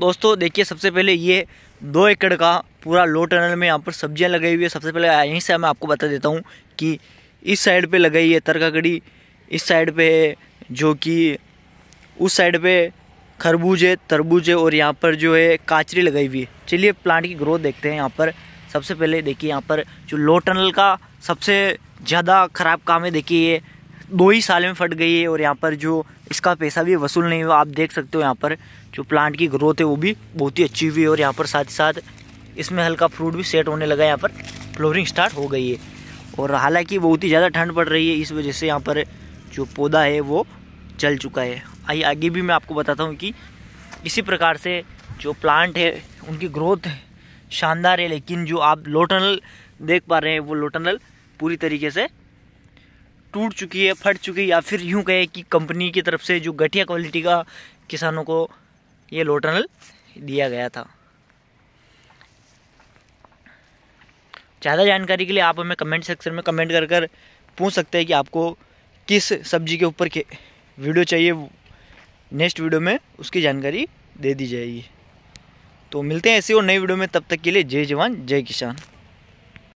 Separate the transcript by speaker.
Speaker 1: दोस्तों देखिए सबसे पहले ये दो एकड़ का पूरा लो टनल में यहाँ पर सब्जियाँ लगाई हुई है सबसे पहले यहीं से मैं आपको बता देता हूँ कि इस साइड पे लगाई है तरकाकड़ी इस साइड पे है जो कि उस साइड पे खरबूज है तरबूज है और यहाँ पर जो है काचरी लगाई हुई है चलिए प्लांट की ग्रोथ देखते हैं यहाँ पर सबसे पहले देखिए यहाँ पर जो लो टनल का सबसे ज़्यादा ख़राब काम है देखिए ये दो ही साल में फट गई है और यहाँ पर जो इसका पैसा भी वसूल नहीं हुआ आप देख सकते हो यहाँ पर जो प्लांट की ग्रोथ है वो भी बहुत ही अच्छी हुई है और यहाँ पर साथ ही साथ इसमें हल्का फ्रूट भी सेट होने लगा यहाँ पर फ्लोरिंग स्टार्ट हो गई है और हालांकि बहुत ही ज़्यादा ठंड पड़ रही है इस वजह से यहाँ पर जो पौधा है वो जल चुका है आइए आगे भी मैं आपको बताता हूँ कि इसी प्रकार से जो प्लांट है उनकी ग्रोथ शानदार है लेकिन जो आप लोटनल देख पा रहे हैं वो लोटनल पूरी तरीके से टूट चुकी है फट चुकी है या फिर यूँ कहे कि कंपनी की तरफ से जो घटिया क्वालिटी का किसानों को ये लोटनल दिया गया था ज़्यादा जानकारी के लिए आप हमें कमेंट सेक्शन में कमेंट कर कर पूछ सकते हैं कि आपको किस सब्जी के ऊपर के वीडियो चाहिए नेक्स्ट वीडियो में उसकी जानकारी दे दी जाएगी तो मिलते हैं ऐसे और नई वीडियो में तब तक के लिए जय जवान जय किसान